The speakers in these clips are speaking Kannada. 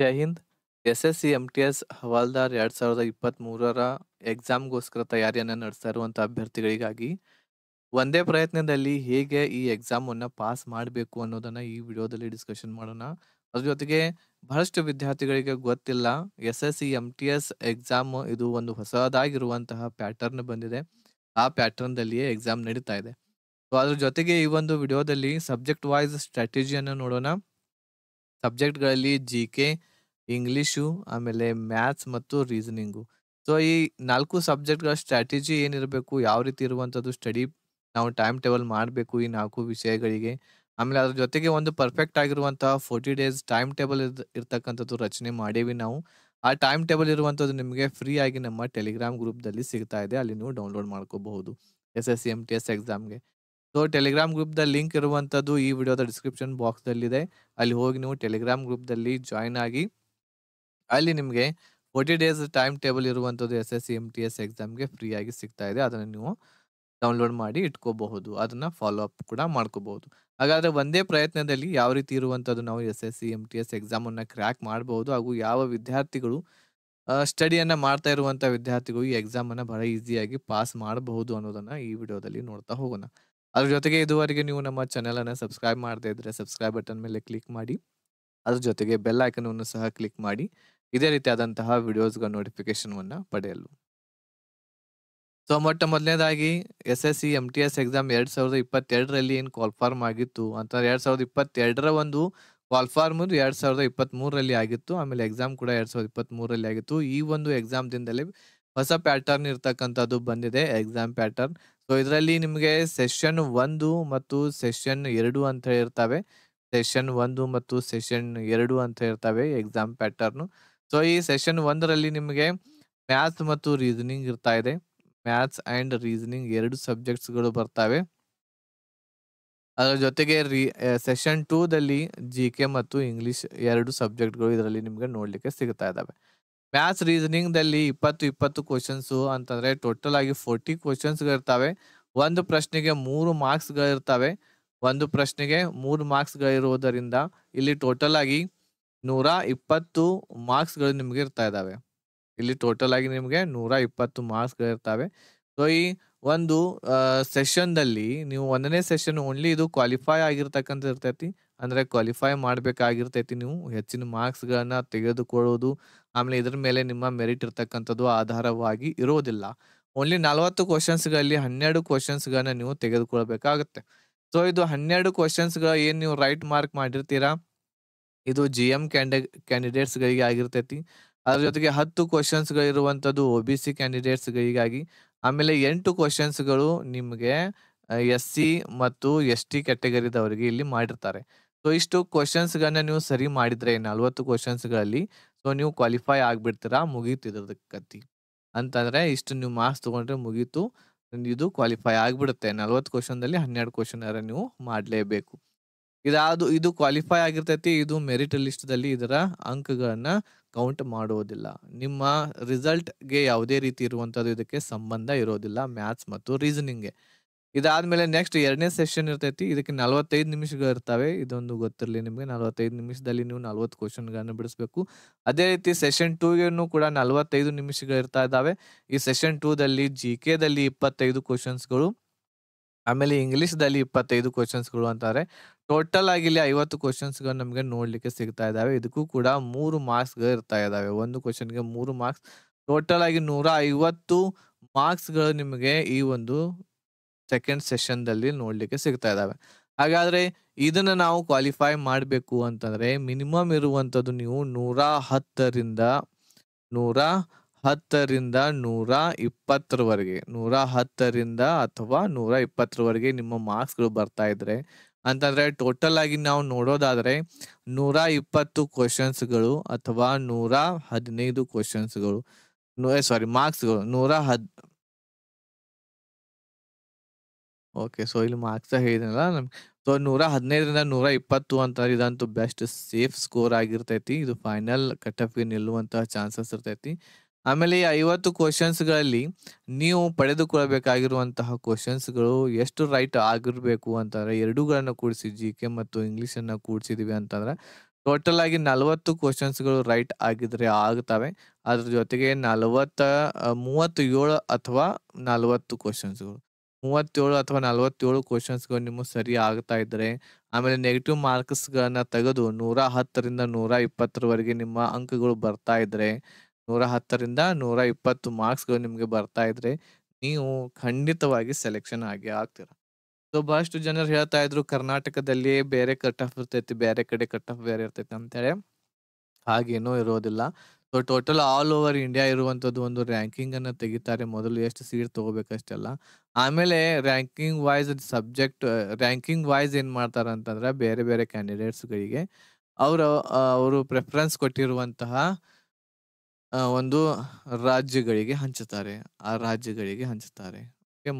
ಜೈ ಹಿಂದ್ S S C M T S havildar ಎರಡು ಸಾವಿರದ ಇಪ್ಪತ್ತ್ ಮೂರರ ಎಕ್ಸಾಮ್ಗೋಸ್ಕರ ತಯಾರಿಯನ್ನು ನಡೆಸ್ತಾ ಇರುವಂಥ ಅಭ್ಯರ್ಥಿಗಳಿಗಾಗಿ ಒಂದೇ ಪ್ರಯತ್ನದಲ್ಲಿ ಹೇಗೆ ಈ ಎಕ್ಸಾಮನ್ನು ಪಾಸ್ ಮಾಡಬೇಕು ಅನ್ನೋದನ್ನು ಈ ವಿಡಿಯೋದಲ್ಲಿ ಡಿಸ್ಕಷನ್ ಮಾಡೋಣ ಅದ್ರ ಜೊತೆಗೆ ಬಹಳಷ್ಟು ವಿದ್ಯಾರ್ಥಿಗಳಿಗೆ ಗೊತ್ತಿಲ್ಲ S S C M T S exam ಇದು ಒಂದು ಹೊಸದಾಗಿರುವಂತಹ ಪ್ಯಾಟರ್ನ್ ಬಂದಿದೆ ಆ ಪ್ಯಾಟರ್ನ್ದಲ್ಲಿಯೇ ಎಕ್ಸಾಮ್ ನಡೀತಾ ಇದೆ ಸೊ ಅದ್ರ ಜೊತೆಗೆ ಈ ಒಂದು ವಿಡಿಯೋದಲ್ಲಿ ಸಬ್ಜೆಕ್ಟ್ ವೈಸ್ ಸ್ಟ್ರಾಟಜಿಯನ್ನು ನೋಡೋಣ ಸಬ್ಜೆಕ್ಟ್ಗಳಲ್ಲಿ ಜಿ ಕೆ ಇಂಗ್ಲೀಷು ಆಮೇಲೆ ಮ್ಯಾಥ್ಸ್ ಮತ್ತು ರೀಸನಿಂಗು ಸೊ ಈ ನಾಲ್ಕು ಸಬ್ಜೆಕ್ಟ್ಗಳ ಸ್ಟ್ರಾಟಜಿ ಏನಿರಬೇಕು ಯಾವ ರೀತಿ ಇರುವಂಥದ್ದು ಸ್ಟಡಿ ನಾವು ಟೈಮ್ ಟೇಬಲ್ ಮಾಡಬೇಕು ಈ ನಾಲ್ಕು ವಿಷಯಗಳಿಗೆ ಆಮೇಲೆ ಅದ್ರ ಜೊತೆಗೆ ಒಂದು ಪರ್ಫೆಕ್ಟ್ ಆಗಿರುವಂತಹ ಫೋರ್ಟಿ ಡೇಸ್ ಟೈಮ್ ಟೇಬಲ್ ಇರ್ತಕ್ಕಂಥದ್ದು ರಚನೆ ಮಾಡೇವಿ ನಾವು ಆ ಟೈಮ್ ಟೇಬಲ್ ಇರುವಂಥದ್ದು ನಿಮಗೆ ಫ್ರೀ ಆಗಿ ನಮ್ಮ ಟೆಲಿಗ್ರಾಮ್ ಗ್ರೂಪ್ ದಲ್ಲಿ ಸಿಗ್ತಾ ಇದೆ ಅಲ್ಲಿ ನೀವು ಡೌನ್ಲೋಡ್ ಮಾಡ್ಕೋಬಹುದು S S C M T S ಎಕ್ಸಾಮ್ಗೆ ಸೊ ಟೆಲಿಗ್ರಾಮ್ ಗ್ರೂಪ್ದ ಲಿಂಕ್ ಇರುವಂಥದ್ದು ಈ ವಿಡಿಯೋದ ಡಿಸ್ಕ್ರಿಪ್ಷನ್ ಬಾಕ್ಸ್ದಲ್ಲಿದೆ ಅಲ್ಲಿ ಹೋಗಿ ನೀವು ಟೆಲಿಗ್ರಾಮ್ ಗ್ರೂಪ್ದಲ್ಲಿ ಜಾಯ್ನ್ ಆಗಿ ಅಲ್ಲಿ ನಿಮಗೆ ಫೋರ್ಟಿ ಡೇಸ್ ಟೈಮ್ ಟೇಬಲ್ ಇರುವಂಥದ್ದು S S C M T S ಎಕ್ಸಾಮ್ಗೆ ಫ್ರೀಯಾಗಿ ಸಿಗ್ತಾ ಇದೆ ಅದನ್ನು ನೀವು ಡೌನ್ಲೋಡ್ ಮಾಡಿ ಇಟ್ಕೋಬಹುದು ಅದನ್ನು ಫಾಲೋ ಅಪ್ ಕೂಡ ಮಾಡ್ಕೋಬಹುದು ಹಾಗಾದರೆ ಒಂದೇ ಪ್ರಯತ್ನದಲ್ಲಿ ಯಾವ ರೀತಿ ಇರುವಂಥದ್ದು ನಾವು S S C M T S ಎಕ್ಸಾಮನ್ನು ಕ್ರ್ಯಾಕ್ ಮಾಡಬಹುದು ಹಾಗೂ ಯಾವ ವಿದ್ಯಾರ್ಥಿಗಳು ಸ್ಟಡಿಯನ್ನು ಮಾಡ್ತಾ ಇರುವಂಥ ವಿದ್ಯಾರ್ಥಿಗಳು ಈ ಎಕ್ಸಾಮನ್ನು ಬಹಳ ಈಸಿಯಾಗಿ ಪಾಸ್ ಮಾಡಬಹುದು ಅನ್ನೋದನ್ನು ಈ ವಿಡಿಯೋದಲ್ಲಿ ನೋಡ್ತಾ ಹೋಗೋಣ ಅದ್ರ ಜೊತೆಗೆ ಇದುವರೆಗೆ ನೀವು ನಮ್ಮ ಚಾನೆಲ್ ಅನ್ನ ಸಬ್ಸ್ಕ್ರೈಬ್ ಮಾಡದೇ ಇದ್ರೆ ಸಬ್ಸ್ಕ್ರೈಬ್ ಬಟನ್ ಮೇಲೆ ಕ್ಲಿಕ್ ಮಾಡಿ ಅದ್ರ ಜೊತೆಗೆ ಬೆಲ್ ಐಕನ್ ಸಹ ಕ್ಲಿಕ್ ಮಾಡಿ ಇದೇ ರೀತಿಯಾದಂತಹ ವಿಡಿಯೋಸ್ಗಳ ನೋಟಿಫಿಕೇಶನ್ ಪಡೆಯಲು ಸೊ ಮೊಟ್ಟ ಮೊದಲನೇದಾಗಿ S S C M T S exam ಎರಡ್ ಸಾವಿರದ ಇಪ್ಪತ್ತೆರಡರಲ್ಲಿ ಏನು ಕ್ವಾಲ್ಫಾರ್ಮ್ ಆಗಿತ್ತು ಅಂತ ಎರಡ್ ಸಾವಿರದ ಇಪ್ಪತ್ತೆರಡರ ಒಂದು ಕ್ವಾಲ್ಫಾರ್ಮ್ ಎರಡ್ ಸಾವಿರದ ಇಪ್ಪತ್ತ್ ಮೂರರಲ್ಲಿ ಆಗಿತ್ತು ಆಮೇಲೆ ಎಕ್ಸಾಮ್ ಕೂಡ ಎರಡ್ ಸಾವಿರದ ಇಪ್ಪತ್ತ್ ಮೂರರಲ್ಲಿ ಆಗಿತ್ತು ಈ ಒಂದು ಎಕ್ಸಾಮ್ ದಿನದಲ್ಲಿ ಹೊಸ ಪ್ಯಾಟರ್ನ್ ಇರ್ತಕ್ಕಂಥದ್ದು ಬಂದಿದೆ ಎಕ್ಸಾಮ್ ಪ್ಯಾಟರ್ನ್ ಸೊ ಇದರಲ್ಲಿ ನಿಮಗೆ ಸೆಷನ್ ಒಂದು ಮತ್ತು ಸೆಷನ್ ಎರಡು ಅಂತ ಇರ್ತವೆ ಸೆಷನ್ ಒಂದು ಮತ್ತು ಸೆಷನ್ ಎರಡು ಅಂತ ಇರ್ತವೆ ಎಕ್ಸಾಮ್ ಪ್ಯಾಟರ್ನು ಸೊ ಈ ಸೆಷನ್ ಒಂದರಲ್ಲಿ ನಿಮಗೆ ಮ್ಯಾಥ್ಸ್ ಮತ್ತು ರೀಸನಿಂಗ್ ಇರ್ತಾ ಇದೆ ಮ್ಯಾಥ್ಸ್ ಆ್ಯಂಡ್ ರೀಸನಿಂಗ್ ಎರಡು ಸಬ್ಜೆಕ್ಟ್ಸ್ಗಳು ಬರ್ತವೆ ಅದರ ಜೊತೆಗೆ ರೀ ಸೆಷನ್ ಟೂದಲ್ಲಿ ಜಿ ಕೆ ಮತ್ತು ಇಂಗ್ಲೀಷ್ ಎರಡು ಸಬ್ಜೆಕ್ಟ್ಗಳು ಇದರಲ್ಲಿ ನಿಮಗೆ ನೋಡಲಿಕ್ಕೆ ಸಿಗ್ತಾ ಇದ್ದಾವೆ ಮ್ಯಾಥ್ಸ್ ರೀಸನಿಂಗ್ ದಲ್ಲಿ ಇಪ್ಪತ್ತು ಇಪ್ಪತ್ತು ಕ್ವಶನ್ಸ್ ಅಂತಂದ್ರೆ ಟೋಟಲ್ ಆಗಿ ಫೋರ್ಟಿ ಕ್ವಶನ್ಸ್ ಇರ್ತವೆ ಒಂದು ಪ್ರಶ್ನೆಗೆ ಮೂರು ಮಾರ್ಕ್ಸ್ ಇರ್ತವೆ ಒಂದು ಪ್ರಶ್ನೆಗೆ ಮೂರು ಮಾರ್ಕ್ಸ್ ಗಳಿರುವುದರಿಂದ ಇಲ್ಲಿ ಟೋಟಲ್ ಆಗಿ ನೂರ ಇಪ್ಪತ್ತು ಮಾರ್ಕ್ಸ್ ಗಳು ನಿಮ್ಗೆ ಇರ್ತಾ ಇದಾವೆ ಇಲ್ಲಿ ಟೋಟಲ್ ಆಗಿ ನಿಮಗೆ ನೂರ ಇಪ್ಪತ್ತು ಮಾರ್ಕ್ಸ್ ಇರ್ತಾವೆ ಸೊ ಈ ಒಂದು ಸೆಷನ್ ದಲ್ಲಿ ನೀವು ಒಂದನೇ ಸೆಷನ್ ಓನ್ಲಿ ಇದು ಕ್ವಾಲಿಫೈ ಆಗಿರ್ತಕ್ಕಂಥ ಇರ್ತೈತಿ ಅಂದರೆ ಕ್ವಾಲಿಫೈ ಮಾಡಬೇಕಾಗಿರ್ತೈತಿ ನೀವು ಹೆಚ್ಚಿನ ಮಾರ್ಕ್ಸ್ಗಳನ್ನ ತೆಗೆದುಕೊಳ್ಳೋದು ಆಮೇಲೆ ಇದ್ರ ಮೇಲೆ ನಿಮ್ಮ ಮೆರಿಟ್ ಇರ್ತಕ್ಕಂಥದ್ದು ಆಧಾರವಾಗಿ ಇರೋದಿಲ್ಲ ಓನ್ಲಿ ನಲವತ್ತು ಕ್ವಶನ್ಸ್ಗಳಲ್ಲಿ ಹನ್ನೆರಡು ಕ್ವಶನ್ಸ್ಗಳನ್ನ ನೀವು ತೆಗೆದುಕೊಳ್ಬೇಕಾಗುತ್ತೆ ಸೊ ಇದು ಹನ್ನೆರಡು ಕ್ವಶನ್ಸ್ಗಳ ಏನು ನೀವು ರೈಟ್ ಮಾರ್ಕ್ ಮಾಡಿರ್ತೀರಾ ಇದು ಜಿ ಎಮ್ ಕ್ಯಾಂಡಿ ಕ್ಯಾಂಡಿಡೇಟ್ಸ್ಗಳಿಗೆ ಆಗಿರ್ತೈತಿ ಅದ್ರ ಜೊತೆಗೆ ಹತ್ತು ಕ್ವಶನ್ಸ್ಗಳಿರುವಂಥದ್ದು ಒ ಬಿ ಸಿ ಕ್ಯಾಂಡಿಡೇಟ್ಸ್ಗಳಿಗಾಗಿ ಆಮೇಲೆ ಎಂಟು ಕ್ವಶನ್ಸ್ಗಳು ನಿಮಗೆ ಎಸ್ ಸಿ ಮತ್ತು ಎಸ್ ಟಿ ಕ್ಯಾಟಗರಿದವರಿಗೆ ಇಲ್ಲಿ ಮಾಡಿರ್ತಾರೆ ಸೊ ಇಷ್ಟು ಕ್ವಶನ್ಸ್ಗಳನ್ನ ನೀವು ಸರಿ ಮಾಡಿದರೆ ನಲ್ವತ್ತು ಕ್ವಶನ್ಸ್ಗಳಲ್ಲಿ ಸೊ ನೀವು ಕ್ವಾಲಿಫೈ ಆಗಿಬಿಡ್ತೀರಾ ಮುಗೀತು ಇದ್ರ ಅಂತಂದರೆ ಇಷ್ಟು ನೀವು ಮಾರ್ಕ್ಸ್ ತೊಗೊಂಡ್ರೆ ಮುಗೀತು ಇದು ಕ್ವಾಲಿಫೈ ಆಗಿಬಿಡುತ್ತೆ ನಲ್ವತ್ತು ಕ್ವಶನ್ದಲ್ಲಿ ಹನ್ನೆರಡು ಆದರೆ ನೀವು ಮಾಡಲೇಬೇಕು ಇದಾದು ಇದು ಕ್ವಾಲಿಫೈ ಆಗಿರ್ತೈತಿ ಇದು ಮೆರಿಟ್ ಲಿಸ್ಟ್ದಲ್ಲಿ ಇದರ ಅಂಕಗಳನ್ನು ಕೌಂಟ್ ಮಾಡುವುದಿಲ್ಲ ನಿಮ್ಮ ರಿಸಲ್ಟ್ಗೆ ಯಾವುದೇ ರೀತಿ ಇರುವಂಥದ್ದು ಇದಕ್ಕೆ ಸಂಬಂಧ ಇರೋದಿಲ್ಲ ಮ್ಯಾಥ್ಸ್ ಮತ್ತು ರೀಸನಿಂಗ್ಗೆ ಇದಾದ್ಮೇಲೆ ನೆಕ್ಸ್ಟ್ ಎರಡನೇ ಸೆಷನ್ ಇರ್ತೈತಿ ಇದಕ್ಕೆ ನಲವತ್ತೈದು ನಿಮಿಷಗಳು ಇರ್ತವೆ ಇದೊಂದು ಗೊತ್ತಿರಲಿ ನಿಮಗೆ ನಲವತ್ತೈದು ನಿಮಿಷದಲ್ಲಿ ನೀವು ನಲ್ವತ್ತು ಕ್ವಶನ್ಗಳನ್ನು ಬಿಡಿಸಬೇಕು ಅದೇ ರೀತಿ ಸೆಷನ್ ಟೂಗೂ ಕೂಡ ನಲವತ್ತೈದು ನಿಮಿಷಗಳು ಇರ್ತಾ ಇದ್ದಾವೆ ಈ ಸೆಷನ್ ಟೂದಲ್ಲಿ ಜಿ ದಲ್ಲಿ ಇಪ್ಪತ್ತೈದು ಕ್ವಶನ್ಸ್ಗಳು ಆಮೇಲೆ ಇಂಗ್ಲೀಷ್ದಲ್ಲಿ ಇಪ್ಪತ್ತೈದು ಕ್ವಶನ್ಸ್ಗಳು ಅಂತಾರೆ ಟೋಟಲ್ ಆಗಿ ಇಲ್ಲಿ ಐವತ್ತು ಕ್ವಶನ್ಸ್ಗಳು ನಮಗೆ ನೋಡಲಿಕ್ಕೆ ಸಿಗ್ತಾ ಇದ್ದಾವೆ ಇದಕ್ಕೂ ಕೂಡ ಮೂರು ಮಾರ್ಕ್ಸ್ಗಳು ಇರ್ತಾ ಇದ್ದಾವೆ ಒಂದು ಗೆ ಮೂರು ಮಾರ್ಕ್ಸ್ ಟೋಟಲ್ ಆಗಿ ನೂರ ಐವತ್ತು ಮಾರ್ಕ್ಸ್ಗಳು ನಿಮಗೆ ಈ ಒಂದು ಸೆಕೆಂಡ್ ಸೆಷನ್ದಲ್ಲಿ ನೋಡಲಿಕ್ಕೆ ಸಿಗ್ತಾ ಇದ್ದಾವೆ ಹಾಗಾದ್ರೆ ಇದನ್ನ ನಾವು ಕ್ವಾಲಿಫೈ ಮಾಡಬೇಕು ಅಂತಂದ್ರೆ ಮಿನಿಮಮ್ ಇರುವಂತದ್ದು ನೀವು ನೂರ ಹತ್ತರಿಂದ ನೂರ ಹತ್ತರಿಂದ ನೂರ ಇಪ್ಪತ್ತರವರೆಗೆ ನೂರ ಹತ್ತರಿಂದ ಅಥವಾ ನೂರ ಇಪ್ಪತ್ತರವರೆಗೆ ನಿಮ್ಮ ಮಾರ್ಕ್ಸ್ಗಳು ಬರ್ತಾ ಇದ್ರೆ ಅಂತಂದ್ರೆ ಟೋಟಲ್ ಆಗಿ ನಾವು ನೋಡೋದಾದ್ರೆ ನೂರ ಇಪ್ಪತ್ತು ಕ್ವಶನ್ಸ್ಗಳು ಅಥವಾ ನೂರ ಹದಿನೈದು ಕ್ವಶನ್ಸ್ಗಳು ಸಾರಿ ಮಾರ್ಕ್ಸ್ಗಳು ನೂರ ಹದ್ ಓಕೆ. ಸೊ ಇಲ್ಲಿ ಮಾರ್ಕ್ಸ್ ಹೇಳಿದ್ರಲ್ಲ ನಮ್ಗೆ ಸೊ ನೂರ ಇಪ್ಪತ್ತು ಅಂತ ಇದಂತೂ ಬೆಸ್ಟ್ ಸೇಫ್ ಸ್ಕೋರ್ ಆಗಿರ್ತೈತಿ. ಇದು ಫೈನಲ್ ಕಟಪ್‌ಗೆ ನಿಲ್ಲುವಂತಹ ಚಾನ್ಸಸ್ ಇರ್ತೈತಿ. ಆಮೇಲೆ ಈ ಐವತ್ತು ಕ್ವಶನ್ಸ್‌ಗಳಲ್ಲಿ ನೀವು ಪಡೆದುಕೊಳ್ಳಬೇಕಾಗಿರುವಂತಹ ಕ್ವಶನ್ಸ್‌ಗಳು ಎಷ್ಟು ರೈಟ್ ಆಗಿರಬೇಕು ಅಂತಂದ್ರೆ ಎರಡುಗಳನ್ನು ಕೂಡಿಸಿ ಜಿ ಕೆ ಮತ್ತು ಇಂಗ್ಲೀಷನ್ನು ಕೂಡಿಸಿದೀವಿ ಅಂತಂದ್ರೆ ಟೋಟಲ್ ಆಗಿ 40 ಕ್ವಶನ್ಸ್‌ಗಳು ರೈಟ್ ಆಗಿದ್ರೆ ಆಗ್ತವೆ. ಅದ್ರ ಜೊತೆಗೆ ಮೂವತ್ತು ಏಳು ಅಥವಾ 40 ಕ್ವಶನ್ಸ್‌ಗಳು. ಮೂವತ್ತೇಳು ಅಥವಾ ನಲವತ್ತೇಳು ಕ್ವಶನ್ಸ್ಗಳು ನಿಮಗೆ ಸರಿ ಆಗ್ತಾ ಇದ್ದರೆ ಆಮೇಲೆ ನೆಗೆಟಿವ್ ಮಾರ್ಕ್ಸ್ಗಳನ್ನ ತೆಗೆದು ನೂರ ಹತ್ತರಿಂದ ನೂರ ಇಪ್ಪತ್ತರವರೆಗೆ ನಿಮ್ಮ ಅಂಕಗಳು ಬರ್ತಾ ಇದ್ದರೆ ನೂರ ಹತ್ತರಿಂದ ನೂರ ಇಪ್ಪತ್ತು ಮಾರ್ಕ್ಸ್ಗಳು ನಿಮಗೆ ಬರ್ತಾ ಇದ್ದರೆ ನೀವು ಖಂಡಿತವಾಗಿ ಸೆಲೆಕ್ಷನ್ ಆಗಿ ಆಗ್ತೀರ ಸೊ ಬಹಳಷ್ಟು ಜನರು ಹೇಳ್ತಾ ಇದ್ರು ಕರ್ನಾಟಕದಲ್ಲಿ ಬೇರೆ ಕಟ್ ಆಫ್ ಇರ್ತೈತಿ ಬೇರೆ ಕಡೆ ಕಟ್ ಆಫ್ ಬೇರೆ ಇರ್ತೈತಿ ಅಂತೇಳಿ ಹಾಗೇನೂ ಇರೋದಿಲ್ಲ so total all over India ಇರುವಂತದ್ದು ಒಂದು ರ್ಯಾಂಕಿಂಗ್ ಅನ್ನು ತೆಗಿತಾರೆ ಮೊದಲು ಎಷ್ಟು ಸೀಟ್ ತಗೋಬೇಕಷ್ಟೆಲ್ಲ ಆಮೇಲೆ ranking wise subject ranking wise ಏನು ಮಾಡ್ತಾರೆ ಅಂತಂದ್ರೆ ಬೇರೆ ಬೇರೆ ಕ್ಯಾಂಡಿಡೇಟ್ಸ್ಗಳಿಗೆ ಅವರು ಅವರು ಪ್ರೆಫರೆನ್ಸ್ ಕೊಟ್ಟಿರುವಂತಹ ಒಂದು ರಾಜ್ಯಗಳಿಗೆ ಹಂಚುತ್ತಾರೆ ಆ ರಾಜ್ಯಗಳಿಗೆ ಹಂಚುತ್ತಾರೆ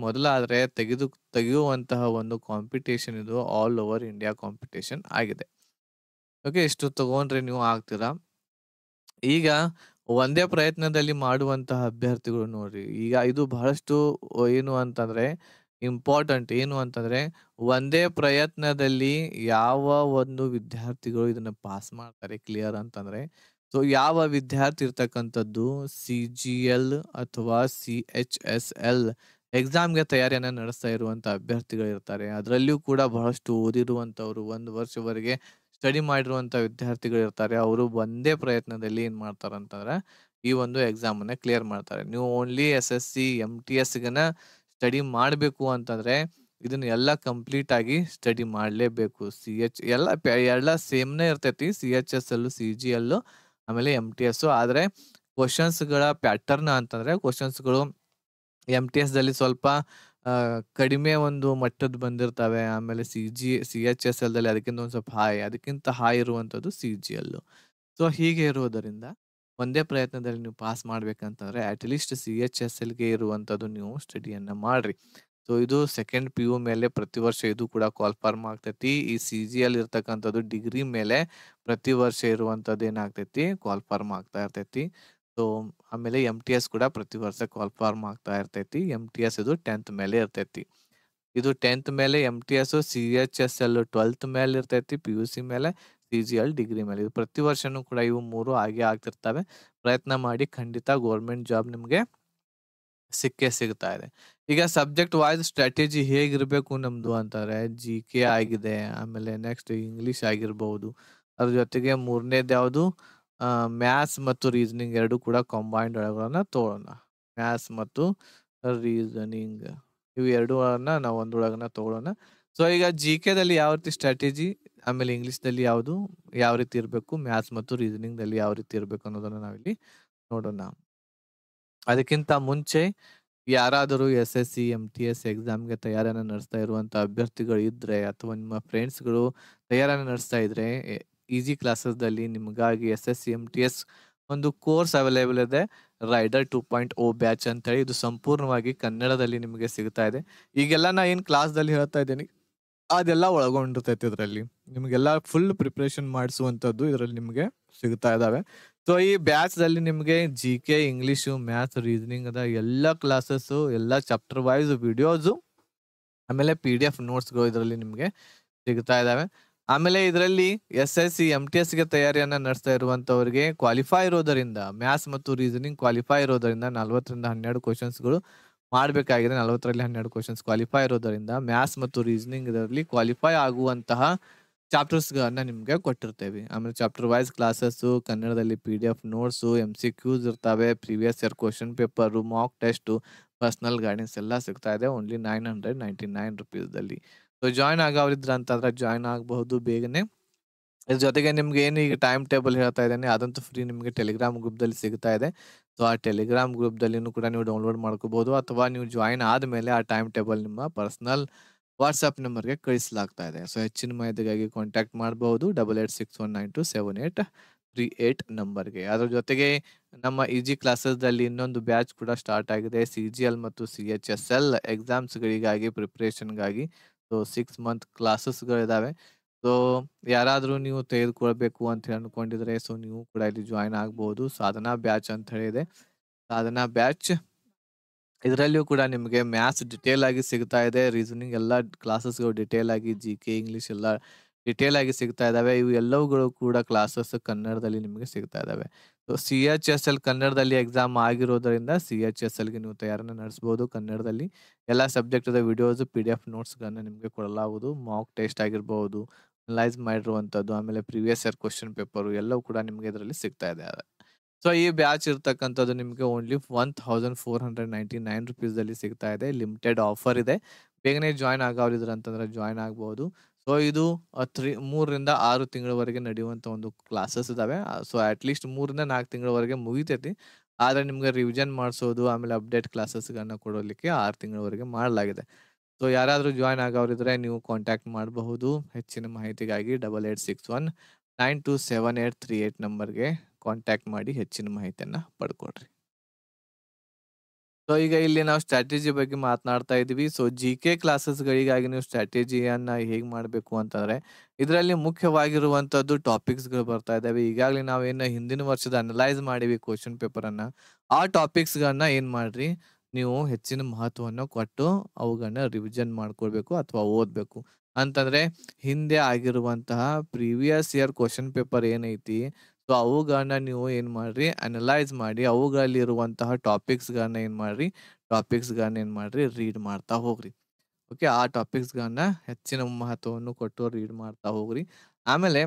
ಮೊದಲಾದರೆ ತೆಗೆದು ತೆಗೆಯುವಂತಹ ಒಂದು ಕಾಂಪಿಟೇಷನ್ ಇದು ಆಲ್ ಓವರ್ ಇಂಡಿಯಾ ಕಾಂಪಿಟೇಷನ್ ಆಗಿದೆ ಓಕೆ ಇಷ್ಟು ತಗೊಂಡ್ರೆ ನೀವು ಆಗ್ತೀರಾ ಈಗ ಒಂದೇ ಪ್ರಯತ್ನದಲ್ಲಿ ಮಾಡುವಂತಹ ಅಭ್ಯರ್ಥಿಗಳು ನೋಡ್ರಿ ಈಗ ಇದು ಬಹಳಷ್ಟು ಏನು ಅಂತಂದ್ರೆ ಇಂಪಾರ್ಟೆಂಟ್ ಏನು ಅಂತಂದ್ರೆ ಒಂದೇ ಪ್ರಯತ್ನದಲ್ಲಿ ಯಾವ ಒಂದು ವಿದ್ಯಾರ್ಥಿಗಳು ಇದನ್ನ ಪಾಸ್ ಮಾಡ್ತಾರೆ ಕ್ಲಿಯರ್ ಅಂತಂದ್ರೆ ಸೊ ಯಾವ ವಿದ್ಯಾರ್ಥಿ ಇರ್ತಕ್ಕಂಥದ್ದು ಸಿ ಜಿ ಎಲ್ ಅಥವಾ ಸಿ ಎಚ್ ಎಸ್ ಎಲ್ ಎಕ್ಸಾಮ್ಗೆ ತಯಾರಿಯನ್ನು ನಡೆಸ್ತಾ ಇರುವಂಥ ಇರ್ತಾರೆ ಅದರಲ್ಲಿಯೂ ಕೂಡ ಬಹಳಷ್ಟು ಓದಿರುವಂಥವ್ರು ಒಂದು ವರ್ಷವರೆಗೆ ಸ್ಟಡಿ ಮಾಡಿರುವಂಥ ಇರ್ತಾರೆ ಅವರು ಒಂದೇ ಪ್ರಯತ್ನದಲ್ಲಿ ಏನು ಮಾಡ್ತಾರೆ ಅಂತಂದ್ರೆ ಈ ಒಂದು ಎಕ್ಸಾಮನ್ನು ಕ್ಲಿಯರ್ ಮಾಡ್ತಾರೆ ನೀವು only S S C M T ಎಸ್ಗನ ಸ್ಟಡಿ ಮಾಡಬೇಕು ಅಂತಂದ್ರೆ ಇದನ್ನ ಎಲ್ಲ ಕಂಪ್ಲೀಟ್ ಆಗಿ ಸ್ಟಡಿ ಮಾಡಲೇಬೇಕು ಸಿ ಎಚ್ ಎಲ್ಲ ಎಲ್ಲ ಸೇಮ್ನೇ ಇರ್ತೈತಿ ಸಿ ಎಚ್ ಎಸ್ ಅಲ್ಲೂ ಸಿ ಜಿ ಅಲ್ಲೂ ಆಮೇಲೆ ಎಮ್ ಟಿ ಎಸ್ಸು ಆದರೆ ಕ್ವಶನ್ಸ್ಗಳ ಪ್ಯಾಟರ್ನ್ ಅಂತಂದರೆ ಕ್ವಶನ್ಸ್ಗಳು ಎಮ್ ಟಿ ಎಸ್ದಲ್ಲಿ ಸ್ವಲ್ಪ ಕಡಿಮೆ ಒಂದು ಮಟ್ಟದ ಬಂದಿರ್ತವೆ ಆಮೇಲೆ C C G H S ದಲ್ಲಿ ಅದಕ್ಕಿಂತ ಒಂದು ಸ್ವಲ್ಪ ಹಾಯ್ ಅದಕ್ಕಿಂತ ಹೈ ಇರುವಂಥದ್ದು ಎಲ್ ಸೊ ಹೀಗೆ ಇರುವುದರಿಂದ ಒಂದೇ ಪ್ರಯತ್ನದಲ್ಲಿ ನೀವು ಪಾಸ್ ಮಾಡ್ಬೇಕಂತಂದ್ರೆ ಅಟ್‌ಲೀಸ್ಟ್ ಗೆ ಇರುವಂಥದ್ದು ನೀವು ಸ್ಟಡಿಯನ್ನ ಮಾಡ್ರಿ. ಸೊ ಇದು ಸೆಕೆಂಡ್ ಪಿ ಯು ಮೇಲೆ ಪ್ರತಿ ವರ್ಷ ಇದು ಕೂಡ ಕ್ವಾಲ್ಫಾರ್ಮ್ ಆಗ್ತೈತಿ. ಈ ಸಿ ಎಲ್ ಇರ್ತಕ್ಕಂಥದ್ದು ಡಿಗ್ರಿ ಮೇಲೆ ಪ್ರತಿ ವರ್ಷ ಇರುವಂಥದ್ದು ಏನಾಗ್ತೈತಿ ಕ್ವಾಲ್ಫಾರ್ಮ್ ಆಗ್ತಾ ಇರ್ತೈತಿ. ಸೊ ಆಮೇಲೆ ಎಮ್ ಟಿ ಎಸ್ ಕೂಡ ಪ್ರತಿ ವರ್ಷ ಕ್ವಾಲ್ಫಾರ್ಮ್ ಫಾರ್ಮ್ ಆಗ್ತಾ ಇರ್ತೈತಿ ಎಮ್ ಟಿ ಎಸ್ ಇದು ಟೆಂತ್ ಮೇಲೆ ಇರ್ತೈತಿ ಇದು ಟೆಂತ್ ಮೇಲೆ M T S C H S L twelfth ಮೇಲೆ ಇರ್ತೈತಿ ಪಿ ಯು ಸಿ ಮೇಲೆ ಸಿ ಜಿ ಎಲ್ ಡಿಗ್ರಿ ಮೇಲೆ ಇದು ಪ್ರತಿ ವರ್ಷನೂ ಕೂಡ ಇವು ಮೂರು ಹಾಗೆ ಆಗ್ತಿರ್ತವೆ ಪ್ರಯತ್ನ ಮಾಡಿ ಖಂಡಿತ ಗೌರ್ಮೆಂಟ್ ಜಾಬ್ ನಿಮಗೆ ಸಿಕ್ಕೇ ಸಿಗ್ತಾ ಇದೆ ಈಗ ಸಬ್ಜೆಕ್ಟ್ ವೈಸ್ ಸ್ಟ್ರಾಟಜಿ ಹೇಗಿರಬೇಕು ನಮ್ಮದು ಅಂತಾರೆ ಜಿ ಕೆ ಆಗಿದೆ ಆಮೇಲೆ ನೆಕ್ಸ್ಟ್ ಇಂಗ್ಲೀಷ್ ಆಗಿರ್ಬೋದು ಅದ್ರ ಜೊತೆಗೆ ಮೂರನೇದು ಯಾವುದು ಮ್ಯಾಥ್ಸ್ ಮತ್ತು ರೀಸನಿಂಗ್ ಎರಡು ಕೂಡ ಕಂಬೈನ್ಡ್ ಒಳಗಳನ್ನ ತಗೊಳ್ಳೋಣ ಮ್ಯಾಥ್ಸ್ ಮತ್ತು ರೀಸನಿಂಗ್ ಇವು ಎರಡು ನಾವು ಒಂದೊಳಗನ್ನ ತಗೊಳ್ಳೋಣ ಸೊ ಈಗ ಜಿ ದಲ್ಲಿ ಯಾವ ರೀತಿ ಸ್ಟ್ರಾಟಜಿ ಆಮೇಲೆ ನಲ್ಲಿ ಯಾವುದು ಯಾವ ರೀತಿ ಇರಬೇಕು ಮ್ಯಾಥ್ಸ್ ಮತ್ತು ರೀಸನಿಂಗ್ ದಲ್ಲಿ ಯಾವ ರೀತಿ ಇರಬೇಕು ಅನ್ನೋದನ್ನು ನಾವಿಲ್ಲಿ ನೋಡೋಣ ಅದಕ್ಕಿಂತ ಮುಂಚೆ ಯಾರಾದರೂ S S C M T S ಎಕ್ಸಾಮ್ಗೆ ತಯಾರನ್ನು ನಡೆಸ್ತಾ ಇರುವಂಥ ಅಭ್ಯರ್ಥಿಗಳು ಇದ್ದರೆ ಅಥವಾ ನಿಮ್ಮ ಫ್ರೆಂಡ್ಸ್ಗಳು ತಯಾರನ್ನು ನಡೆಸ್ತಾ ಇದ್ರೆ ಈಸಿ ಕ್ಲಾಸಸ್ದಲ್ಲಿ ನಿಮಗಾಗಿ S S C M T S ಒಂದು ಕೋರ್ಸ್ ಅವೈಲೇಬಲ್ ಇದೆ rider two point O batch ಅಂತ ಹೇಳಿ ಇದು ಸಂಪೂರ್ಣವಾಗಿ ಕನ್ನಡದಲ್ಲಿ ನಿಮಗೆ ಸಿಗ್ತಾ ಇದೆ ಈಗೆಲ್ಲ ನಾ ಏನು ಕ್ಲಾಸ್ದಲ್ಲಿ ಹೇಳ್ತಾ ಇದ್ದೀನಿ ಅದೆಲ್ಲ ಒಳಗೊಂಡಿರ್ತೈತಿ ಇದರಲ್ಲಿ ನಿಮಗೆಲ್ಲ ಫುಲ್ ಪ್ರಿಪ್ರೇಷನ್ ಮಾಡಿಸುವಂಥದ್ದು ಇದರಲ್ಲಿ ನಿಮಗೆ ಸಿಗ್ತಾ ಇದ್ದಾವೆ ಸೊ ಈ ಬ್ಯಾಚ್ದಲ್ಲಿ ನಿಮಗೆ G K English maths reasoning ಅದ ಎಲ್ಲ ಕ್ಲಾಸಸ್ಸು ಎಲ್ಲ ಚಾಪ್ಟರ್ ವೈಸ್ ವಿಡಿಯೋಸು ಆಮೇಲೆ ಪಿ ಡಿ ಎಫ್ ನೋಟ್ಸ್ಗಳು ಇದರಲ್ಲಿ ನಿಮಗೆ ಸಿಗ್ತಾ ಇದ್ದಾವೆ ಆಮೇಲೆ ಇದರಲ್ಲಿ S S C M T S ಗೆ ತಯಾರಿಯನ್ನ ನಡೆಸ್ತಾ ಇರುವಂತವರಿಗೆ ಕ್ವಾಲಿಫೈ ಇರೋದರಿಂದ ಮ್ಯಾಥ್ಸ್ ಮತ್ತು ರೀಸನಿಂಗ್ ಕ್ವಾಲಿಫೈ ಇರೋದರಿಂದ ನಲ್ವತ್ತರಿಂದ ಹನ್ನೆರಡು ಗಳು ಮಾಡಬೇಕಾಗಿದೆ ನಲವತ್ತರಲ್ಲಿ ಹನ್ನೆರಡು ಕ್ವಶನ್ಸ್ ಕ್ವಾಲಿಫೈ ಇರೋದರಿಂದ ಮ್ಯಾಥ್ಸ್ ಮತ್ತು ರೀಸನಿಂಗ್ ಇದರಲ್ಲಿ ಕ್ವಾಲಿಫೈ ಆಗುವಂತಹ ಚಾಪ್ಟರ್ಸ್ಗಳನ್ನ ನಿಮಗೆ ಕೊಟ್ಟಿರ್ತೇವೆ ಆಮೇಲೆ ಚಾಪ್ಟರ್ ವೈಸ್ ಕ್ಲಾಸಸ್ಸು ಕನ್ನಡದಲ್ಲಿ P D F notes M C Qs ಇರ್ತವೆ previous year question paper mock test personal guidance ಎಲ್ಲ ಸಿಗ್ತಾ ಇದೆ only nine hundred ninety nine ರುಪೀಸ್ದಲ್ಲಿ ಸೊ ಜಾಯ್ನ್ ಅಂತ ಅಂತಂದ್ರೆ ಜಾಯ್ನ್ ಆಗಬಹುದು ಬೇಗನೆ ಇದ್ರ ಜೊತೆಗೆ ನಿಮ್ಗೆ ಏನು ಈಗ ಟೈಮ್ ಟೇಬಲ್ ಹೇಳ್ತಾ ಇದ್ದೇನೆ ಅದಂತೂ ಫ್ರೀ ನಿಮಗೆ ಟೆಲಿಗ್ರಾಮ್ ಗ್ರೂಪ್ದಲ್ಲಿ ಸಿಗ್ತಾ ಇದೆ ಸೊ ಆ ಟೆಲಿಗ್ರಾಮ್ ಗ್ರೂಪ್ದಲ್ಲಿನೂ ಕೂಡ ನೀವು ಡೌನ್ಲೋಡ್ ಮಾಡ್ಕೋಬಹುದು ಅಥವಾ ನೀವು ಜಾಯ್ನ್ ಆದಮೇಲೆ ಆ ಟೈಮ್ ಟೇಬಲ್ ನಿಮ್ಮ ಪರ್ಸನಲ್ ವಾಟ್ಸಪ್ ನಂಬರ್ಗೆ ಕಳಿಸಲಾಗ್ತಾ ಇದೆ ಸೊ ಹೆಚ್ಚಿನ ಮಾಹಿತಿಗಾಗಿ ಕಾಂಟ್ಯಾಕ್ಟ್ ಮಾಡಬಹುದು double eight six one nine two seven eight three eight ನಂಬರ್ಗೆ ಅದ್ರ ಜೊತೆಗೆ ನಮ್ಮ ಇ ಜಿ ಕ್ಲಾಸಸ್ದಲ್ಲಿ ಇನ್ನೊಂದು ಬ್ಯಾಚ್ ಕೂಡ ಸ್ಟಾರ್ಟ್ ಆಗಿದೆ ಸಿ ಜಿ ಎಲ್ ಮತ್ತು ಸಿ ಎಚ್ ಎಸ್ ಎಲ್ ಎಕ್ಸಾಮ್ಸ್ಗಳಿಗಾಗಿ ಪ್ರಿಪ್ರೇಷನ್ಗಾಗಿ ಸೊ ಸಿಕ್ಸ್ ಮಂತ್ ಕ್ಲಾಸಸ್ಗಳಿದ್ದಾವೆ ಸೊ ಯಾರಾದರೂ ನೀವು ತೆಗೆದುಕೊಳ್ಬೇಕು ಅಂತ ಅಂದ್ಕೊಂಡಿದ್ರೆ ಸೊ ನೀವು ಕೂಡ ಇಲ್ಲಿ ಜಾಯಿನ್ ಆಗ್ಬೋದು ಸಾಧನಾ ಬ್ಯಾಚ್ ಅಂತ ಹೇಳಿದೆ ಸಾಧನಾ ಬ್ಯಾಚ್ ಇದರಲ್ಲಿಯೂ ಕೂಡ ನಿಮಗೆ ಮ್ಯಾಥ್ಸ್ ಡಿಟೇಲ್ ಆಗಿ ಸಿಗ್ತಾ ಇದೆ ರೀಸನಿಂಗ್ ಎಲ್ಲ ಕ್ಲಾಸಸ್ಗಳು ಡಿಟೇಲ್ ಆಗಿ ಜಿ ಕೆ ಇಂಗ್ಲಿಷ್ ಎಲ್ಲ ಡಿಟೇಲ್ ಆಗಿ ಸಿಗ್ತಾ ಇದ್ದಾವೆ ಇವು ಎಲ್ಲವುಗಳು ಕೂಡ ಕ್ಲಾಸಸ್ ಕನ್ನಡದಲ್ಲಿ ನಿಮಗೆ ಸಿಗ್ತಾ ಇದ್ದಾವೆ ಸಿ ಎಚ್ ಎಸ್ ಎಲ್ ಕನ್ನಡದಲ್ಲಿ ಎಕ್ಸಾಮ್ ಆಗಿರೋದ್ರಿಂದ ಸಿ ಎಚ್ ಎಸ್ ಎಲ್ಗೆ ನೀವು ತಯಾರನ್ನು ನಡೆಸ್ಬೋದು ಕನ್ನಡದಲ್ಲಿ ಎಲ್ಲ ಸಬ್ಜೆಕ್ಟದ ವಿಡಿಯೋಸ್ ಪಿ ಡಿ ಎಫ್ ನೋಟ್ಸ್ಗಳನ್ನು ನಿಮಗೆ ಕೊಡಲಾಗುವುದು ಮಾಕ್ ಟೆಸ್ಟ್ ಆಗಿರ್ಬೋದು ಅನಲೈಸ್ ಮಾಡಿರುವಂಥದ್ದು ಆಮೇಲೆ ಪ್ರೀವಿಯಸ್ ಇಯರ್ ಕ್ವಶನ್ ಪೇಪರು ಎಲ್ಲವೂ ಕೂಡ ನಿಮಗೆ ಇದರಲ್ಲಿ ಸಿಗ್ತಾ ಇದೆ ಸೊ ಈ ಬ್ಯಾಚ್ ಇರ್ತಕ್ಕಂಥದ್ದು ನಿಮಗೆ only one thousand four hundred ninety nine ರುಪೀಸಲ್ಲಿ ಸಿಗ್ತಾ ಇದೆ ಲಿಮಿಟೆಡ್ ಆಫರ್ ಇದೆ ಬೇಗನೆ ಜಾಯ್ನ್ ಆಗೋರು ಅಂತಂದರೆ ಜಾಯ್ನ್ ಆಗ್ಬೋದು ಸೊ ಇದು ತ್ರೀ ಮೂರರಿಂದ ಆರು ತಿಂಗಳವರೆಗೆ ನಡೆಯುವಂತ ಒಂದು ಕ್ಲಾಸಸ್ ಇದಾವೆ ಸೊ ಅಟ್ ಲೀಸ್ಟ್ ಮೂರಿಂದ ನಾಲ್ಕು ತಿಂಗಳವರೆಗೆ ಮುಗಿತೈತಿ ಆದರೆ ನಿಮ್ಗೆ ರಿವಿಷನ್ ಮಾಡಿಸೋದು ಆಮೇಲೆ ಅಪ್ಡೇಟ್ ಕ್ಲಾಸಸ್ಗಳನ್ನ ಕೊಡೋಲಿಕ್ಕೆ ಆರು ತಿಂಗಳವರೆಗೆ ಮಾಡಲಾಗಿದೆ ಸೊ ಯಾರಾದರೂ ಜಾಯ್ನ್ ಆಗೋರಿದ್ರೆ ನೀವು ಕಾಂಟ್ಯಾಕ್ಟ್ ಮಾಡಬಹುದು ಹೆಚ್ಚಿನ ಮಾಹಿತಿಗಾಗಿ double eight six one nine two seven eight three eight ನಂಬರ್ಗೆ ಕಾಂಟ್ಯಾಕ್ಟ್ ಮಾಡಿ ಹೆಚ್ಚಿನ ಮಾಹಿತಿಯನ್ನು ಪಡ್ಕೊಡ್ರಿ ಸೊ ಈಗ ಇಲ್ಲಿ ನಾವು ಸ್ಟ್ರಾಟಜಿ ಬಗ್ಗೆ ಮಾತನಾಡ್ತಾ ಇದೀವಿ ಸೊ ಜಿ ಕೆ ಕ್ಲಾಸಸ್ಗಳಿಗಾಗಿ ನೀವು ಸ್ಟ್ರಾಟಜಿಯನ್ನ ಹೇಗೆ ಮಾಡಬೇಕು ಅಂತಂದ್ರೆ ಇದರಲ್ಲಿ ಮುಖ್ಯವಾಗಿರುವಂತದ್ದು ಟಾಪಿಕ್ಸ್ಗಳು ಬರ್ತಾ ಇದಾವೆ ಈಗಾಗಲೇ ನಾವೇನು ಹಿಂದಿನ ವರ್ಷದ ಅನಲೈಸ್ ಮಾಡಿವಿ ಕ್ವಶನ್ ಪೇಪರನ್ನು ಆ ಟಾಪಿಕ್ಸ್ಗಳನ್ನ ಏನು ಮಾಡ್ರಿ ನೀವು ಹೆಚ್ಚಿನ ಮಹತ್ವವನ್ನು ಕೊಟ್ಟು ಅವುಗಳನ್ನ ರಿವಿಷನ್ ಮಾಡ್ಕೊಳ್ಬೇಕು ಅಥವಾ ಓದಬೇಕು ಅಂತಂದ್ರೆ ಹಿಂದೆ ಆಗಿರುವಂತಹ ಪ್ರೀವಿಯಸ್ ಇಯರ್ ಕ್ವಶನ್ ಪೇಪರ್ ಏನೈತಿ ಸೊ ಅವುಗಳನ್ನ ನೀವು ಏನು ಮಾಡ್ರಿ ಅನಲೈಸ್ ಮಾಡಿ ಅವುಗಳಲ್ಲಿರುವಂತಹ ಟಾಪಿಕ್ಸ್ಗಳನ್ನ ಏನು ಮಾಡ್ರಿ ಟಾಪಿಕ್ಸ್ಗಳನ್ನ ಏನು ಮಾಡ್ರಿ ರೀಡ್ ಮಾಡ್ತಾ ಹೋಗ್ರಿ ಓಕೆ ಆ ಟಾಪಿಕ್ಸ್ಗಳನ್ನ ಹೆಚ್ಚಿನ ಮಹತ್ವವನ್ನು ಕೊಟ್ಟು ರೀಡ್ ಮಾಡ್ತಾ ಹೋಗ್ರಿ ಆಮೇಲೆ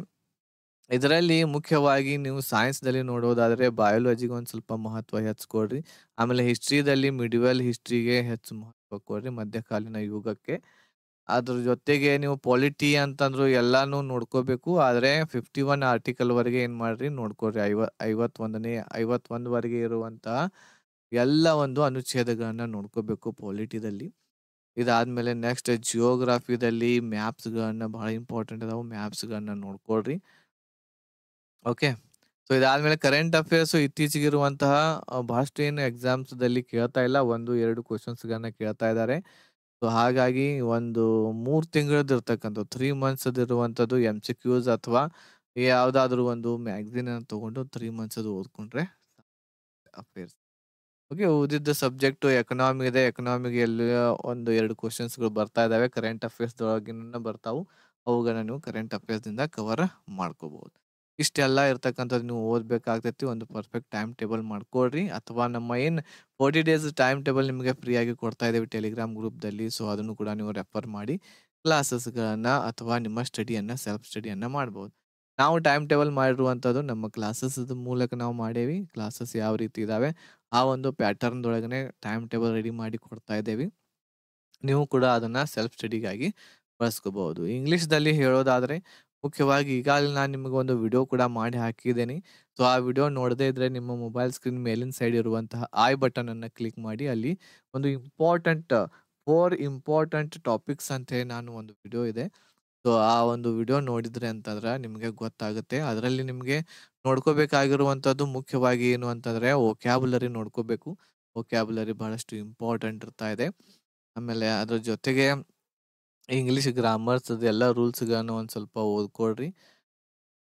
ಇದರಲ್ಲಿ ಮುಖ್ಯವಾಗಿ ನೀವು ಸೈನ್ಸ್ದಲ್ಲಿ ನೋಡೋದಾದರೆ ಬಯಾಲಜಿಗೆ ಸ್ವಲ್ಪ ಮಹತ್ವ ಹೆಚ್ಚಿಕೊಡ್ರಿ ಆಮೇಲೆ ಹಿಸ್ಟ್ರಿದಲ್ಲಿ ಮಿಡಿವಲ್ ಹಿಸ್ಟ್ರಿಗೆ ಹೆಚ್ಚು ಮಹತ್ವ ಕೊಡ್ರಿ ಮಧ್ಯಕಾಲೀನ ಯುಗಕ್ಕೆ ಅದ್ರ ಜೊತೆಗೆ ನೀವು ಪಾಲಿಟಿ ಅಂತಂದ್ರು ಎಲ್ಲಾನು ನೋಡ್ಕೋಬೇಕು ಆದ್ರೆ ಫಿಫ್ಟಿ ಒನ್ ಆರ್ಟಿಕಲ್ ವರೆಗೆ ಏನ್ ಮಾಡ್ರಿ ನೋಡ್ಕೊಳ್ರಿ ಐವ ಐವತ್ ವರೆಗೆ ಇರುವಂತಹ ಎಲ್ಲ ಒಂದು ಅನುಚ್ಛೇದಗಳನ್ನ ನೋಡ್ಕೋಬೇಕು ಪಾಲಿಟಿದಲ್ಲಿ ಇದಾದ್ಮೇಲೆ ನೆಕ್ಸ್ಟ್ ಜಿಯೋಗ್ರಫಿದಲ್ಲಿ ಮ್ಯಾಪ್ಸ್ಗಳನ್ನ ಬಹಳ ಇಂಪಾರ್ಟೆಂಟ್ ಮ್ಯಾಪ್ಸ್ ಮ್ಯಾಪ್ಸ್ಗಳನ್ನ ನೋಡ್ಕೊಳ್ರಿ ಓಕೆ ಸೊ ಇದಾದ್ಮೇಲೆ ಕರೆಂಟ್ ಅಫೇರ್ಸ್ ಇತ್ತೀಚೆಗೆ ಇರುವಂತಹ ಬಹಳಷ್ಟು ಏನು ಎಕ್ಸಾಮ್ಸ್ ದಲ್ಲಿ ಕೇಳ್ತಾ ಇಲ್ಲ ಒಂದು ಎರಡು ಕ್ವಶನ್ಸ್ ಗಳನ್ನ ಕೇಳ್ತಾ ಇದ್ದಾರೆ ಸೊ ಹಾಗಾಗಿ ಒಂದು ಮೂರು ತಿಂಗಳದ್ದು ಇರ್ತಕ್ಕಂಥ 3 ಮಂತ್ಸ್ ಸಿ ಕ್ಯೂಸ್ ಅಥವಾ ಯಾವ್ದಾದ್ರು ಒಂದು ಮ್ಯಾಗ್ಝಿನ್ ಅನ್ನು ತಗೊಂಡು ತ್ರೀ ಮಂತ್ಸ್ ಅದು ಓದ್ಕೊಂಡ್ರೆ ಅಫೇರ್ಸ್. ಓಕೆ ಓದಿದ್ದ ಸಬ್ಜೆಕ್ಟ್ ಎಕನಾಮಿ ಇದೆ ಎಕನಾಮಿಗೆ ಎಲ್ಲ ಒಂದು ಎರಡು ಕ್ವಶನ್ಸ್ಗಳು ಗಳು ಬರ್ತಾ ಇದಾವೆ ಕರೆಂಟ್ ಅಫೇರ್ಸ್ ಒಳಗಿನ ಬರ್ತಾವು ಅವುಗಳನ್ನ ನೀವು ಕರೆಂಟ್ ಅಫೇರ್ಸ್ ಕವರ್ ಮಾಡ್ಕೋಬಹುದು. ಇಷ್ಟೆಲ್ಲ ಇರ್ತಕ್ಕಂಥದ್ದು ನೀವು ಓದಬೇಕಾಗ್ತೈತಿ ಒಂದು ಪರ್ಫೆಕ್ಟ್ ಟೈಮ್ ಟೇಬಲ್ ಮಾಡ್ಕೊಡ್ರಿ ಅಥವಾ ನಮ್ಮ ಏನು ಫೋರ್ಟಿ ಡೇಸ್ ಟೈಮ್ ಟೇಬಲ್ ನಿಮಗೆ ಫ್ರೀಯಾಗಿ ಕೊಡ್ತಾ ಇದ್ದೇವೆ ಟೆಲಿಗ್ರಾಮ್ ಗ್ರೂಪ್ದಲ್ಲಿ ಸೊ ಅದನ್ನು ಕೂಡ ನೀವು ರೆಫರ್ ಮಾಡಿ ಕ್ಲಾಸಸ್ಗಳನ್ನು ಅಥವಾ ನಿಮ್ಮ ಸ್ಟಡಿಯನ್ನು ಸೆಲ್ಫ್ ಸ್ಟಡಿಯನ್ನು ಮಾಡ್ಬೋದು ನಾವು ಟೈಮ್ ಟೇಬಲ್ ಮಾಡಿರುವಂಥದ್ದು ನಮ್ಮ ಕ್ಲಾಸಸ್ ಮೂಲಕ ನಾವು ಮಾಡೇವಿ ಕ್ಲಾಸಸ್ ಯಾವ ರೀತಿ ಇದ್ದಾವೆ ಆ ಒಂದು ಪ್ಯಾಟರ್ನ್ದೊಳಗನೆ ಟೈಮ್ ಟೇಬಲ್ ರೆಡಿ ಮಾಡಿ ಕೊಡ್ತಾ ಇದ್ದೇವೆ ನೀವು ಕೂಡ ಅದನ್ನು ಸೆಲ್ಫ್ ಸ್ಟಡಿಗಾಗಿ ಬಳಸ್ಕೋಬಹುದು ಇಂಗ್ಲೀಷ್ದಲ್ಲಿ ಹೇಳೋದಾದರೆ ಮುಖ್ಯವಾಗಿ ಈಗಾಗಲೇ ನಾನು ನಿಮಗೆ ಒಂದು ವಿಡಿಯೋ ಕೂಡ ಮಾಡಿ ಹಾಕಿದ್ದೇನೆ ಸೊ ಆ ವಿಡಿಯೋ ನೋಡದೇ ಇದ್ರೆ ನಿಮ್ಮ ಮೊಬೈಲ್ ಸ್ಕ್ರೀನ್ ಮೇಲಿನ ಸೈಡ್ ಇರುವಂತಹ ಐ ಬಟನ್ ಅನ್ನು ಕ್ಲಿಕ್ ಮಾಡಿ ಅಲ್ಲಿ ಒಂದು ಇಂಪಾರ್ಟೆಂಟ್ ಫೋರ್ ಇಂಪಾರ್ಟೆಂಟ್ ಟಾಪಿಕ್ಸ್ ಅಂತ ನಾನು ಒಂದು ವಿಡಿಯೋ ಇದೆ ಸೊ ಆ ಒಂದು ವಿಡಿಯೋ ನೋಡಿದ್ರೆ ಅಂತಂದ್ರೆ ನಿಮಗೆ ಗೊತ್ತಾಗುತ್ತೆ ಅದರಲ್ಲಿ ನಿಮಗೆ ನೋಡ್ಕೋಬೇಕಾಗಿರುವಂಥದ್ದು ಮುಖ್ಯವಾಗಿ ಏನು ಅಂತಂದ್ರೆ ಓಕ್ಯಾಬುಲರಿ ನೋಡ್ಕೋಬೇಕು ಓಕ್ಯಾಬುಲರಿ ಬಹಳಷ್ಟು ಇಂಪಾರ್ಟೆಂಟ್ ಇರ್ತಾ ಇದೆ ಆಮೇಲೆ ಅದ್ರ ಜೊತೆಗೆ ಇಂಗ್ಲೀಷ್ ಗ್ರಾಮರ್ಸ್ ಅದೆಲ್ಲ ರೂಲ್ಸ್ಗಳನ್ನು ಒಂದು ಸ್ವಲ್ಪ ಓದ್ಕೊಳ್ರಿ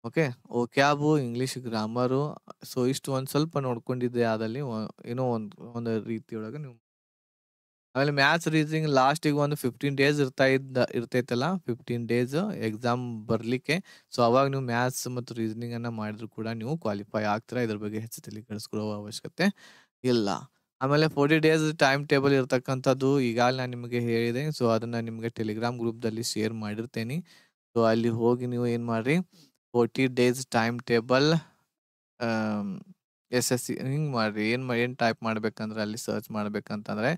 okay vocab English grammar so ಇಷ್ಟು ಒಂದು ಸ್ವಲ್ಪ ನೋಡ್ಕೊಂಡಿದ್ದೆ ಅದರಲ್ಲಿ ಏನೋ ಒಂದು ಒಂದು ರೀತಿಯೊಳಗೆ ನೀವು ಆಮೇಲೆ ಮ್ಯಾಥ್ಸ್ ರೀಸನಿಂಗ್ ಲಾಸ್ಟಿಗೆ ಒಂದು ಫಿಫ್ಟೀನ್ ಡೇಸ್ ಇರ್ತಾ ಇದ್ದ ಇರ್ತೈತಲ್ಲ ಫಿಫ್ಟೀನ್ ಡೇಸ್ ಎಕ್ಸಾಮ್ ಬರಲಿಕ್ಕೆ ಸೊ ಅವಾಗ ನೀವು ಮ್ಯಾಥ್ಸ್ ಮತ್ತು ರೀಸನಿಂಗನ್ನು ಮಾಡಿದ್ರು ಕೂಡ ನೀವು ಕ್ವಾಲಿಫೈ ಆಗ್ತೀರಾ ಇದ್ರ ಬಗ್ಗೆ ಹೆಚ್ಚು ತಲೆ ಅವಶ್ಯಕತೆ ಇಲ್ಲ ಆಮೇಲೆ ಫೋರ್ಟಿ ಡೇಸ್ ಟೈಮ್ ಟೇಬಲ್ ಇರ್ತಕ್ಕಂಥದ್ದು ಈಗಾಗಲೇ ನಾನು ನಿಮಗೆ ಹೇಳಿದೆ ಸೊ ಅದನ್ನು ನಿಮಗೆ ಟೆಲಿಗ್ರಾಮ್ ಗ್ರೂಪ್ದಲ್ಲಿ ಶೇರ್ ಮಾಡಿರ್ತೇನೆ ಸೊ ಅಲ್ಲಿ ಹೋಗಿ ನೀವು ಏನು ಮಾಡಿರಿ forty days time table S S C ಹಿಂಗೆ ಮಾಡಿರಿ ಏನು ಮಾಡಿ ಏನು ಟೈಪ್ ಮಾಡ್ಬೇಕಂದ್ರೆ ಅಲ್ಲಿ ಸರ್ಚ್ ಮಾಡಬೇಕಂತಂದರೆ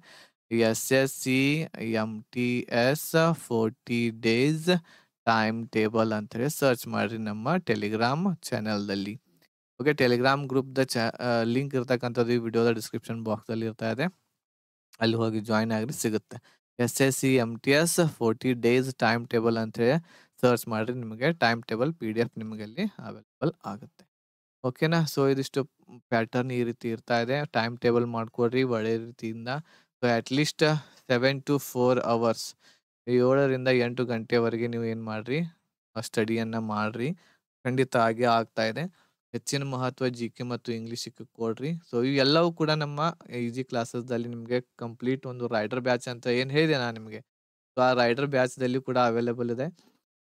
S S C M T S forty days time table ಅಂತೇಳಿ ಸರ್ಚ್ ಮಾಡಿರಿ ನಮ್ಮ ಟೆಲಿಗ್ರಾಮ್ ಚಾನೆಲ್ದಲ್ಲಿ ಓಕೆ ಟೆಲಿಗ್ರಾಮ್ ಗ್ರೂಪ್ದ ಚ ಲಿಂಕ್ ಇರ್ತಕ್ಕಂಥದ್ದು ಈ ವಿಡಿಯೋದ ಡಿಸ್ಕ್ರಿಪ್ಷನ್ ಬಾಕ್ಸಲ್ಲಿ ಇರ್ತಾ ಇದೆ ಅಲ್ಲಿ ಹೋಗಿ ಜಾಯಿನ್ ಆಗ್ರಿ ಸಿಗುತ್ತೆ S S C M T S forty days time table ಅಂತೇಳಿ ಸರ್ಚ್ ಮಾಡಿರಿ ನಿಮಗೆ time table P D F ನಿಮಗೆ ಅಲ್ಲಿ ಅವೈಲೇಬಲ್ ಆಗುತ್ತೆ ಓಕೆನಾ ಸೊ ಇದಿಷ್ಟು ಪ್ಯಾಟರ್ನ್ ಈ ರೀತಿ ಇರ್ತಾ ಇದೆ ಟೈಮ್ ಟೇಬಲ್ ಮಾಡ್ಕೊಡ್ರಿ ಒಳ್ಳೆ ರೀತಿಯಿಂದ so at least seven to four hours ಏಳರಿಂದ ಎಂಟು ಗಂಟೆವರೆಗೆ ನೀವು ಏನು ಮಾಡಿರಿ ಸ್ಟಡಿಯನ್ನು ಮಾಡಿರಿ ಖಂಡಿತ ಆಗಿ ಆಗ್ತಾ ಇದೆ ಹೆಚ್ಚಿನ ಮಹತ್ವ ಜಿ ಕೆ ಮತ್ತು ಇಂಗ್ಲೀಷಿಗೆ ಕೊಡ್ರಿ ಸೊ ಇವೆಲ್ಲವೂ ಕೂಡ ನಮ್ಮ ಈಜಿ ಕ್ಲಾಸಸ್ದಲ್ಲಿ ನಿಮಗೆ ಕಂಪ್ಲೀಟ್ ಒಂದು ರೈಡರ್ ಬ್ಯಾಚ್ ಅಂತ ಏನು ಹೇಳಿದೆ ನಾನು ನಿಮಗೆ ಸೊ ಆ ರೈಡರ್ ಬ್ಯಾಚ್ದಲ್ಲಿ ಕೂಡ ಅವೈಲೇಬಲ್ ಇದೆ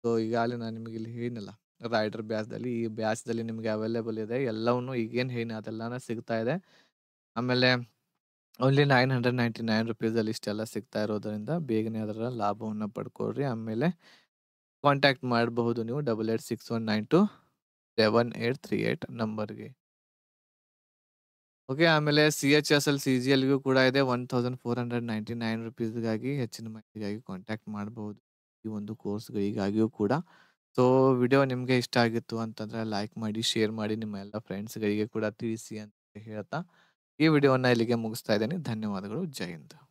ಸೊ ಈಗಾಗಲೇ ನಾನು ನಿಮಗೆ ಇಲ್ಲಿ ಹೇಳಿನಲ್ಲ ರೈಡರ್ ಬ್ಯಾಚ್ದಲ್ಲಿ ಈ ಬ್ಯಾಚ್ದಲ್ಲಿ ನಿಮಗೆ ಅವೈಲೇಬಲ್ ಇದೆ ಎಲ್ಲವನ್ನೂ ಈಗೇನು ಹೇಳಿ ಅದೆಲ್ಲನೂ ಸಿಗ್ತಾ ಇದೆ ಆಮೇಲೆ only nine hundred ninety nine ರುಪೀಸಲ್ಲಿ ಇಷ್ಟೆಲ್ಲ ಸಿಗ್ತಾ ಇರೋದರಿಂದ ಬೇಗನೆ ಅದರ ಲಾಭವನ್ನು ಪಡ್ಕೊಳ್ರಿ ಆಮೇಲೆ ಕಾಂಟ್ಯಾಕ್ಟ್ ಮಾಡಬಹುದು ನೀವು double eight six one nine two seven eight three eight ನಂಬರ್ಗೆ ಓಕೆ ಆಮೇಲೆ C H S L C G ಎಲ್ಗೂ ಕೂಡ ಇದೆ one thousand four hundred ninety nine ರುಪೀಸ್ಗಾಗಿ ಹೆಚ್ಚಿನ ಮಾಹಿತಿಗಾಗಿ ಕಾಂಟ್ಯಾಕ್ಟ್ ಮಾಡಬಹುದು ಈ ಒಂದು ಕೋರ್ಸ್ಗಳಿಗಾಗಿಯೂ ಕೂಡ ಸೊ ವಿಡಿಯೋ ನಿಮಗೆ ಇಷ್ಟ ಆಗಿತ್ತು ಅಂತಂದರೆ ಲೈಕ್ ಮಾಡಿ ಶೇರ್ ಮಾಡಿ ನಿಮ್ಮ ಎಲ್ಲ ಫ್ರೆಂಡ್ಸ್ಗಳಿಗೆ ಕೂಡ ತಿಳಿಸಿ ಅಂತ ಹೇಳ್ತಾ ಈ ವಿಡಿಯೋವನ್ನು ಇಲ್ಲಿಗೆ ಮುಗಿಸ್ತಾ ಇದ್ದೀನಿ ಧನ್ಯವಾದಗಳು ಜೈ ಹಿಂದ್